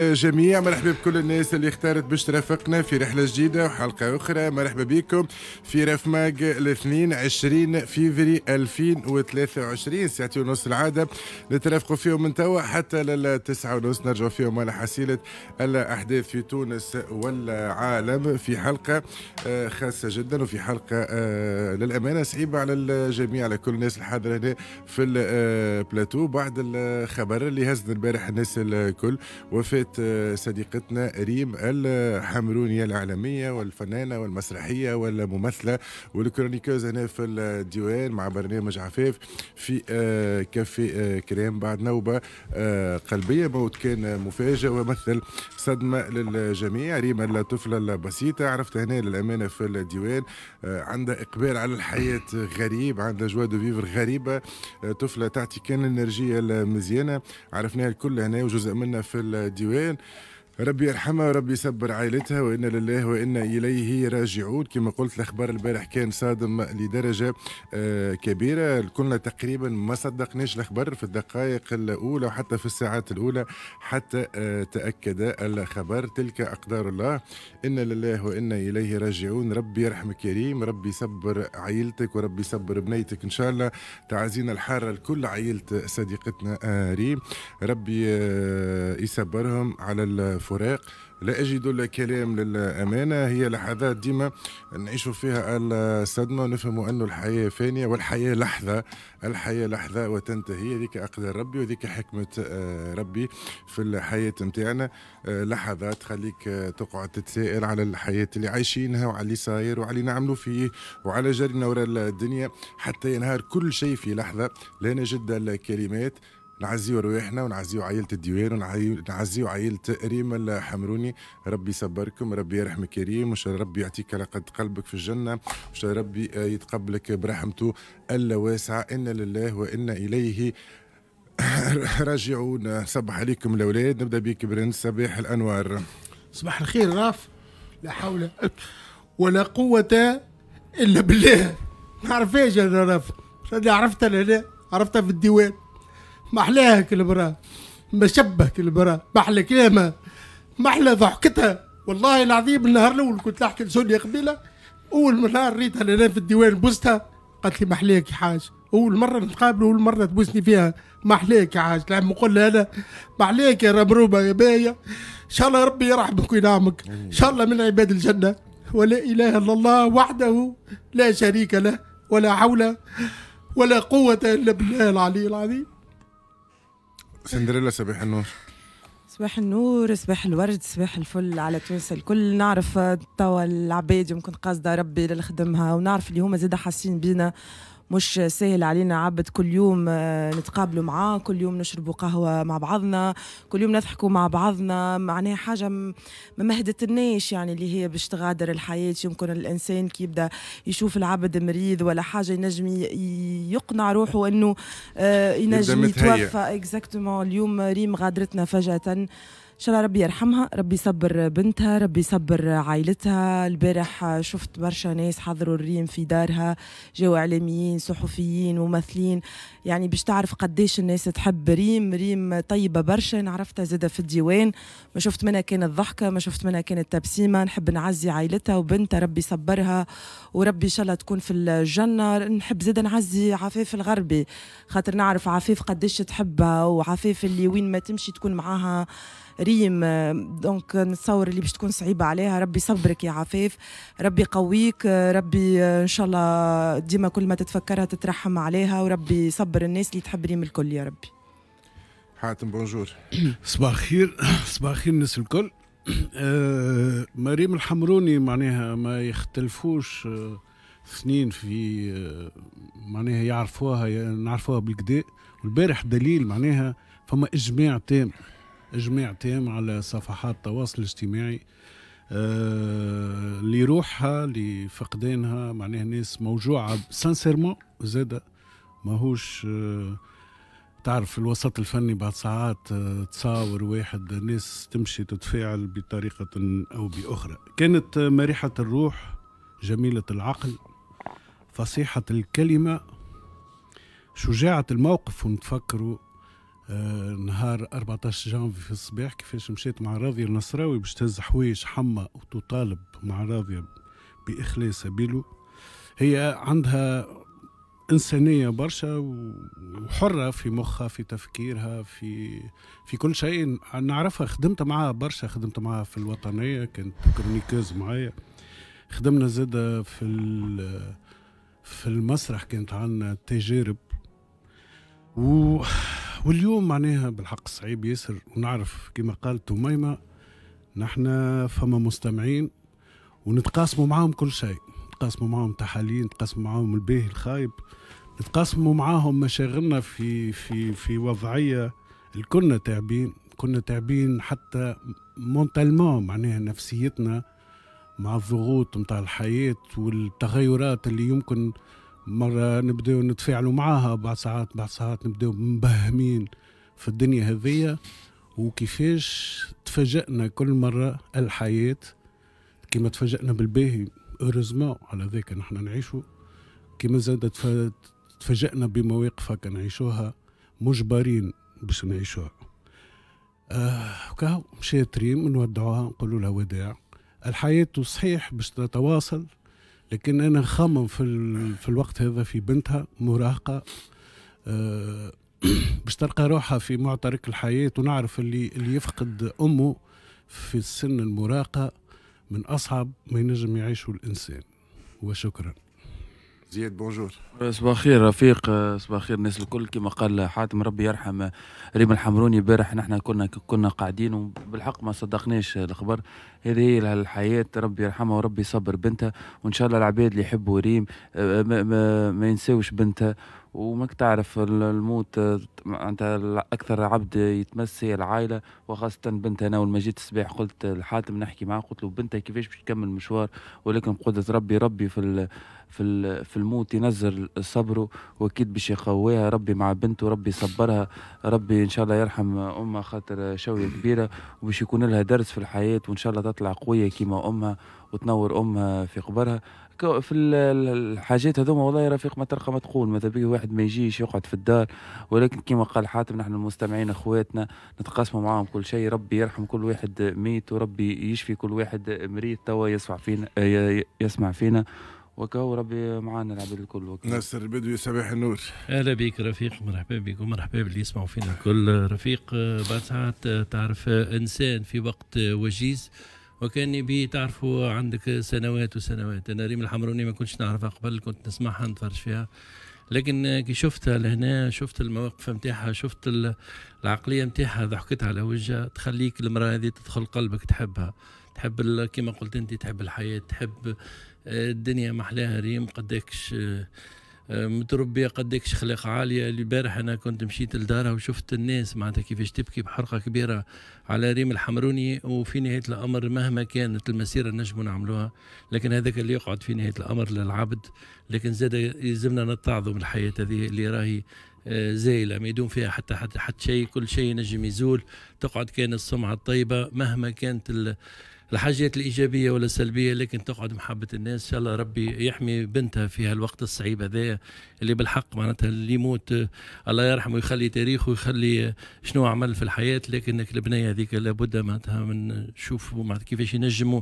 جميع مرحبا بكل الناس اللي اختارت باش ترافقنا في رحلة جديدة وحلقة أخرى مرحبا بكم في رف ماج الاثنين عشرين فيفري 2023 ساعتين ونص العادة نترافقوا فيهم من توا حتى للتسعة ونص نرجعوا فيهم على حصيلة الأحداث في تونس والعالم في حلقة آه، خاصة جدا وفي حلقة آه، للأمانة صعيبة على الجميع على كل الناس الحاضرة هنا في البلاتو آه، بعد الخبر اللي هزنا البارح الناس الكل وفي وفاة صديقتنا ريم الحمرونية الإعلامية والفنانة والمسرحية والممثلة والكرونيكوز هنا في الديوان مع برنامج عفاف في آه، كافي آه، كريم بعد نوبة آه، قلبية موت كان مفاجئ ومثل صدمة للجميع ريم الطفلة البسيطة عرفتها هنا للأمانة في الديوان عندها إقبال على الحياة غريب عندها جوا دو فيفر غريبة طفلة تعطي كان الإنرجية المزيانة عرفناها الكل هنا وجزء منا في الديوان red ربي يرحمها وربي يصبر عائلتها وانا لله وانا اليه راجعون كما قلت الاخبار البارح كان صادم لدرجه آه، كبيره كنا تقريبا ما صدقناش الاخبار في الدقائق الاولى وحتى في الساعات الاولى حتى آه، تاكد الخبر تلك اقدار الله انا لله وانا اليه راجعون ربي يرحم كريم ربي يصبر عائلتك وربي يصبر بنيتك ان شاء الله تعازينا الحاره لكل عائله صديقتنا آه، ريم ربي يصبرهم على الفراق لا أجد لا كلام للأمانة هي لحظات ديما نعيشوا فيها الصدمة ونفهموا أن الحياة فانية والحياة لحظة الحياة لحظة وتنتهي هذيك أقدار ربي وذيك حكمة آه، ربي في الحياة نتاعنا آه، لحظات تخليك آه، تقعد تتساءل على الحياة اللي عايشينها وعلى اللي صاير وعلى اللي نعملوا فيه وعلى جرينا وراء الدنيا حتى ينهار كل شيء في لحظة لا نجد الكلمات نعزيو رواحنا ونعزيو عائلة الديوان ونعزيو عائلة ريم الحمروني ربي يصبركم ربي يرحم كريم وش ربي يعطيك على قد قلبك في الجنة وش ربي يتقبلك برحمته الواسعة إن لله وإنا إليه راجعون صبح عليكم الاولاد نبدا بك برنس صباح الانوار صباح الخير راف لا حول ولا قوة الا بالله ما عرفاش انا راف عرفتها لهنا عرفتها في الديوان محلاها كالبرا مشبه ما محلى كلامها محلى ضحكتها والله العظيم النهار الاول كنت نحكي لسونيا قبيله اول نهار ريتها انا في الديوان بوستها قالت لي محليك يا حاج اول مره نتقابل اول مره تبوسني فيها محليك يا حاج العم نقول لها انا احلاك يا ربروبه يا باهيه ان شاء الله ربي يرحمك وينعمك ان شاء الله من عباد الجنه ولا اله الا الله وحده لا شريك له ولا حول ولا قوه الا بالله العلي العظيم سندريلا صباح النور صباح النور صباح الورد صباح الفل على تونس الكل نعرف آه، توا العباد يمكن قاصده ربي للخدمها ونعرف اللي هما زاد حاسين بينا مش سهل علينا عبد كل يوم آه، نتقابلوا معاه كل يوم نشربوا قهوه مع بعضنا كل يوم نضحكوا مع بعضنا معناها حاجه ما مهدتناش يعني اللي هي باش تغادر الحياه يمكن الانسان كي يبدا يشوف العبد مريض ولا حاجه ينجم يقنع روحه انه آه، ينجم يتوفى اكزاكتومون اليوم ريم غادرتنا فجاه ان شاء الله ربي يرحمها ربي يصبر بنتها ربي يصبر عائلتها البارح شفت برشا ناس حضروا الريم في دارها جاوا اعلاميين صحفيين ممثلين يعني باش تعرف قديش الناس تحب ريم ريم طيبه برشا عرفتها زاده في الديوان ما شفت منها كانت الضحكه ما شفت منها كانت التبسيمه نحب نعزي عائلتها وبنتها ربي يصبرها وربي ان شاء الله تكون في الجنه نحب زاده نعزي عفاف الغربي خاطر نعرف عفاف قديش تحبها وعفاف اللي وين ما تمشي تكون معاها ريم آه، دونك نتصور اللي باش تكون صعيبه عليها ربي صبرك يا عفاف ربي قويك آه، ربي آه، ان شاء الله ديما كل ما تتفكرها تترحم عليها وربي صبر الناس اللي تحب ريم الكل يا ربي حاتم بونجور صباح الخير صباح الخير الناس الكل مريم الحمروني معناها ما يختلفوش سنين في معناها يعرفوها نعرفوها بالكدا والبارح دليل معناها فما اجماع تام جماع تام على صفحات التواصل الاجتماعي آه، لروحها لفقدانها معناها ناس موجوعة سانسيرمون زادة ماهوش آه، تعرف الوسط الفني بعد ساعات آه، تصاور واحد الناس تمشي تتفاعل بطريقة أو بأخرى كانت مريحة الروح جميلة العقل فصيحة الكلمة شجاعة الموقف ونتفكروا آه، نهار 14 جانفي في الصباح كيفاش مشيت مع راضية النصراوي باش تهز حوايج حمى وتطالب مع راضية باخلاء سبيله هي عندها إنسانية برشا وحرة في مخها في تفكيرها في في كل شيء نعرفها خدمت معاها برشا خدمت معاها في الوطنية كانت كرونيكوز معايا خدمنا زادة في في المسرح كانت عندنا تجارب و واليوم معناها بالحق صعيب ياسر ونعرف كما قالت تميمه نحن فما مستمعين ونتقاسموا معاهم كل شيء نتقاسموا معاهم تحاليل نتقاسموا معاهم الباهي الخايب نتقاسموا معاهم مشاغلنا في في في وضعيه الكلنا تعبين كنا تعبين حتى مونتالمون معناها نفسيتنا مع الضغوط متاع الحياة والتغيرات اللي يمكن مرة نبداو نتفاعلوا معاها بعد ساعات بعد ساعات نبداو مبهمين في الدنيا هذية وكيفاش تفاجئنا كل مرة الحياة كما تفاجئنا بالباهي اوروزمون على ذاك نحن نعيشو كما زاد تفاجئنا بمواقف هكا نعيشوها مجبرين باش نعيشوها آه كاو مشات ريم نودعوها نقولوا لها وداع الحياة صحيح باش تتواصل لكن انا نخمم في ال... في الوقت هذا في بنتها مراهقه أه باش تلقى روحها في معترك الحياه ونعرف اللي اللي يفقد امه في السن المراهقه من اصعب ما ينجم يعيشه الانسان وشكرا زياد بونجور صباح الخير رفيق صباح الخير الناس الكل كما قال حاتم ربي يرحم ريم الحمروني البارح نحن كنا كنا قاعدين وبالحق ما صدقناش الخبر هذه هي الحياه ربي يرحمها وربي يصبر بنتها وان شاء الله العباد اللي يحبوا ريم آه، ما, ما, ما ينساوش بنتها وماك تعرف الموت معناتها اكثر عبد يتمس هي العائله وخاصه بنت انا ولما جيت الصباح قلت الحاتم نحكي معاه قلت له بنتها كيفاش باش تكمل المشوار ولكن قدرة ربي ربي في في في الموت ينزل صبره واكيد باش يقويها ربي مع بنته ربي يصبرها ربي ان شاء الله يرحم امها خاطر شويه كبيره وباش يكون لها درس في الحياه وان شاء الله تطلع قويه كيما امها وتنور امها في قبرها في الحاجات هذوما والله يا رفيق ما ترقى ما تقول ماذا بيه واحد ما يجيش يقعد في الدار ولكن كما قال حاتم نحن المستمعين اخواتنا نتقاسموا معاهم كل شيء ربي يرحم كل واحد ميت وربي يشفي كل واحد مريض توا يسمع فينا يسمع فينا وكهو ربي معانا العباد الكل وكهو. ناصر البدوي يا صباح النور اهلا بك رفيق مرحبا بك ومرحبا باللي يسمعوا فينا الكل رفيق بعد ساعات تعرف انسان في وقت وجيز وكان به تعرفوا عندك سنوات وسنوات انا ريم الحمروني ما كنتش نعرفها قبل كنت نسمعها نتفرج فيها لكن كي شفتها لهنا شفت المواقف نتاعها شفت العقليه نتاعها ضحكتها على وجهها تخليك المراه هذه تدخل قلبك تحبها تحب كما قلت انت تحب الحياه تحب آه، الدنيا محلاها ريم قداكش آه، متربيه قدك خلق عاليه البارح انا كنت مشيت لدارها وشفت الناس معناتها كيفاش تبكي بحرقه كبيره على ريم الحمروني وفي نهايه الامر مهما كانت المسيره نجموا نعملوها لكن هذاك اللي يقعد في نهايه الامر للعبد لكن زاد يلزمنا نتعظم الحياه هذه اللي راهي أه، زايلة ما يدوم فيها حتى حتى, حتى شيء كل شيء نجم يزول تقعد كان السمعة الطيبة مهما كانت الحاجات الايجابيه ولا السلبيه لكن تقعد محبه الناس ان شاء الله ربي يحمي بنتها في هالوقت الصعيب هذا اللي بالحق معناتها اللي يموت الله يرحمه ويخلي تاريخه ويخلي شنو عمل في الحياه لكنك البنيه هذيك لابد معناتها من نشوف معناتها كيفاش ينجموا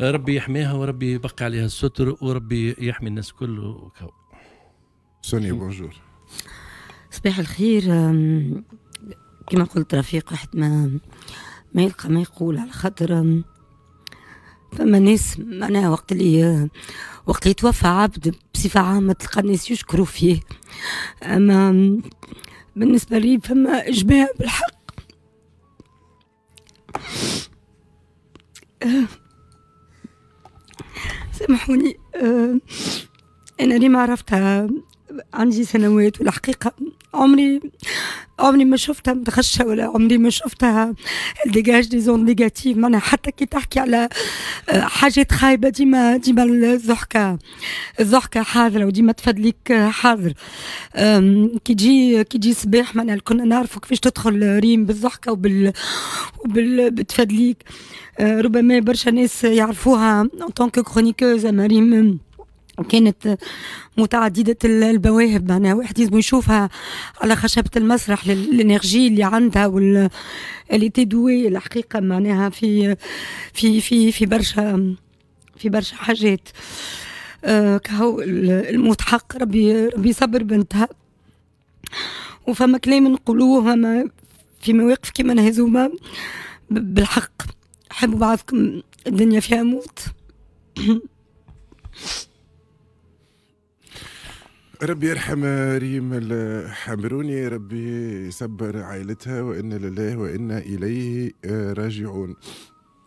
ربي يحميها وربي يبقى عليها الستر وربي يحمي الناس كل وكو سونيا بونجور صباح الخير كما قلت رفيق واحد ما ما يلقى ما يقول على خاطر فما ناس معناها وقت اللي وقت اللي توفى عبد بصفة عامة تلقى الناس يشكروا فيه أما بالنسبة لي فما إجماع بالحق أه، سامحوني أه، أنا اللي ما عرفتها عندي سنوات والحقيقة عمري عمري ما شفتها متخشة ولا عمري ما شفتها ديجاج دي زون نيجاتيف معناها حتى كي تحكي على آه، حاجات خايبة ديما ديما الضحكة الضحكة حاضرة وديما تفدليك آه، حاضر كي تجي كي تجي صباح معناها كنا نعرفوا كيفاش تدخل ريم بالضحكة وبال وبال بتفدليك آه، ربما برشا ناس يعرفوها اون تونك كرونيكوز ريم كانت متعددة البواهب معناها واحد يزمو يشوفها على خشبة المسرح الانرجي اللي عندها وال اللي تدوي الحقيقة معناها في في في في برشا في برشا حاجات آه، كهو المتحق ربي ربي صبر بنتها وفما كلام نقولوه في مواقف كيما نهزوما بالحق حبوا بعضكم الدنيا فيها موت ربي يرحم ريم الحمروني ربي يصبر عائلتها وإنا لله وإنا إليه راجعون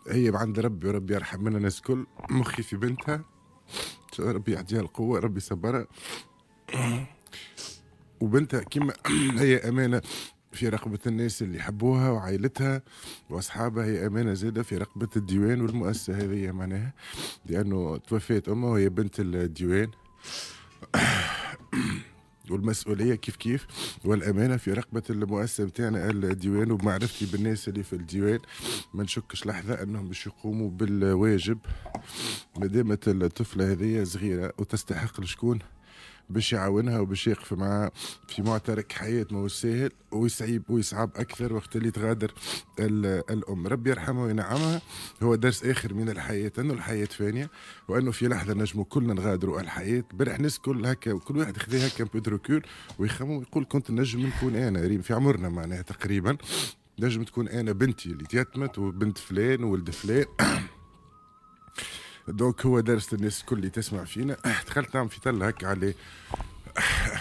هي عند ربي وربي يرحم لنا الناس الكل مخي في بنتها ربي يعطيها القوة ربي يصبرها وبنتها كما هي أمانة في رقبة الناس اللي يحبوها وعائلتها وأصحابها هي أمانة زادة في رقبة الديوان والمؤسسة هذه معناها لأنه توفيت أمها وهي بنت الديوان والمسؤوليه كيف كيف والامانه في رقبه المؤسسه بتاعنا الديوان وبمعرفتي بالناس اللي في الديوان ما نشكش لحظه انهم باش يقوموا بالواجب ما دامت الطفله هذه صغيره وتستحق لشكون باش يعاونها وباش يقف معها في معترك حياة ماهوش ساهل ويصعب ويصعب أكثر وقت اللي تغادر الأم ربي يرحمها وينعمها هو درس آخر من الحياة أنه الحياة فانية وأنه في لحظة نجموا كلنا نغادروا الحياة برح ناس كل هكا كل واحد خذا هكا بيدروكول ويخمو ويخمم كنت نجم نكون أنا في عمرنا معناها تقريبا نجم تكون أنا بنتي اللي تيتمت وبنت فلان وولد فلان دونك هو دارس الناس الكل اللي تسمع فينا دخلت نعمل في تل هكا على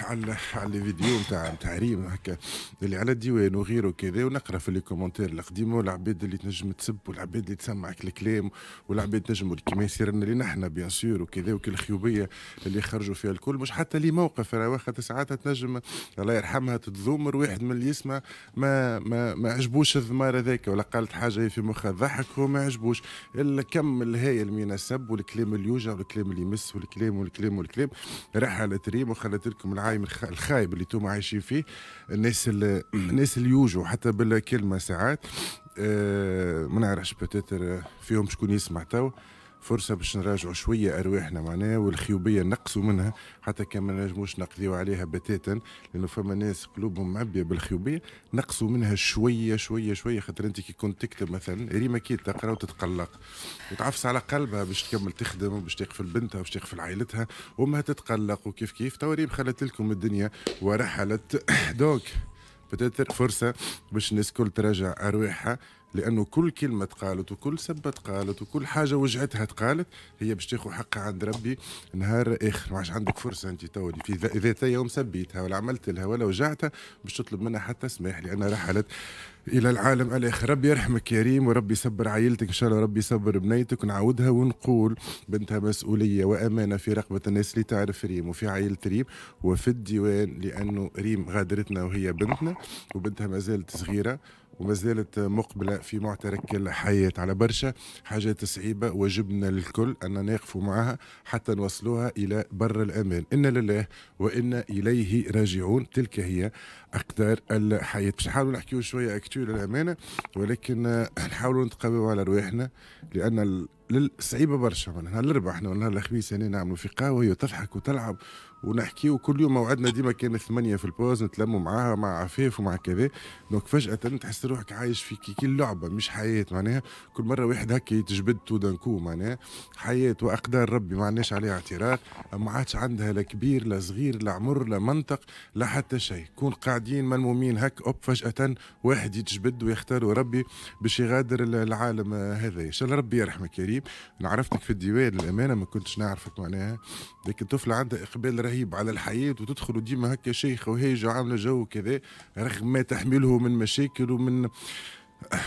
على على الفيديو نتاع نتاع ريم هكا اللي على الديوان وغيره وكذا ونقرا في لي كومنتير القديمه والعباد اللي تنجم تسب والعباد اللي تسمعك الكلام والعباد تنجم كيما يصير لنا لنا احنا بيان سور وكذا وكل الخيوبيه اللي خرجوا فيها الكل مش حتى لي موقف راه واخد ساعات تنجم الله يرحمها تتذمر واحد من اللي يسمع ما ما ما عجبوش الذمار هذاك ولا قالت حاجه في مخها ضحك وما عجبوش الا كم الهايل من السب والكلام اللي يوجع والكلام اللي يمس والكلام والكلام والكلام راح على تريم وخلت لكم العاية العالم الخايب اللي توما عايشين فيه الناس اللي الناس اللي يوجوا حتى بالكلمه ساعات آه، ما نعرفش بتاتر آه، فيهم شكون يسمع تو فرصه باش نراجعوا شويه ارواحنا معناها والخيوبيه نقصوا منها حتى كان ما نجموش نقضيو عليها بتاتا لانه فما ناس قلوبهم معبيه بالخيوبيه نقصوا منها شويه شويه شويه خاطر انت كي كنت تكتب مثلا ريما كي تقرا وتتقلق وتعفس على قلبها باش تكمل تخدم وباش تقفل بنتها وباش تقفل عائلتها وما تتقلق وكيف كيف تو ريم خلت لكم الدنيا ورحلت دونك بتاتر فرصه باش الناس كل تراجع ارواحها لانه كل كلمه تقالت وكل سبه تقالت وكل حاجه وجعتها تقالت هي باش تاخذ حقها عند ربي نهار اخر ما عادش عندك فرصه انت تولي في ذات يوم سبيتها ولا عملت لها ولا وجعتها باش تطلب منها حتى سماح لانها رحلت الى العالم الاخر ربي يرحمك يا ريم وربي يصبر عائلتك ان شاء الله ربي يصبر بنيتك ونعاودها ونقول بنتها مسؤوليه وامانه في رقبه الناس اللي تعرف ريم وفي عائله ريم وفي الديوان لانه ريم غادرتنا وهي بنتنا وبنتها ما زالت صغيره وما زالت مقبله في معترك الحياة على برشا حاجات صعيبه وجبنا الكل ان نقفوا معها حتى نوصلوها الى بر الامان انا لله وانا اليه راجعون تلك هي اقدار الحياه باش نحاولوا نحكيوا شويه اكتويل الامانه ولكن نحاولوا نتقبلوا على رواحنا لان صعيبه برشا نهار الاربع احنا نهار الخميس هنا يعني نعملوا في قهوه وتضحك وتلعب ونحكيو كل يوم موعدنا ديما كان ثمانية في البوز نتلموا معاها مع عفاف ومع كذا دونك فجأة تحس روحك عايش في كي اللعبة مش حياة معناها كل مرة واحد هكا يتجبد تو دانكو معناها حياة وأقدار ربي ما عندناش عليها اعتراض ما عادش عندها لا كبير لا صغير لا عمر لا منطق لا حتى شيء كون قاعدين ملمومين هك أوب فجأة واحد يتجبد ويختاروا ربي باش يغادر العالم هذا إن شاء الله ربي يرحمك كريم ريم عرفتك في الديوان للأمانة ما كنتش نعرفك معناها لكن طفلة عندها إقبال رهيب على الحياة وتدخلوا ديما هكا شيخة وهيجة عاملة جو وكذا رغم ما تحمله من مشاكل ومن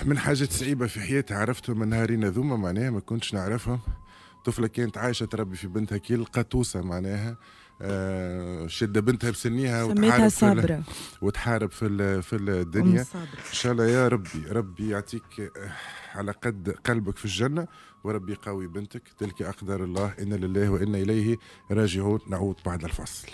من حاجات صعيبة في حياتها عرفتها من نهارين ذوما معناها ما كنتش نعرفهم طفلة كانت عايشة تربي في بنتها كي القطوسة معناها آه، شدة بنتها بسنيها وتحارب صابرة. في وتحارب في في الدنيا ان شاء الله يا ربي ربي يعطيك آه، على قد قلبك في الجنة وربي قوي بنتك تلك أقدار الله إن لله وإنا إليه راجعون نعود بعد الفصل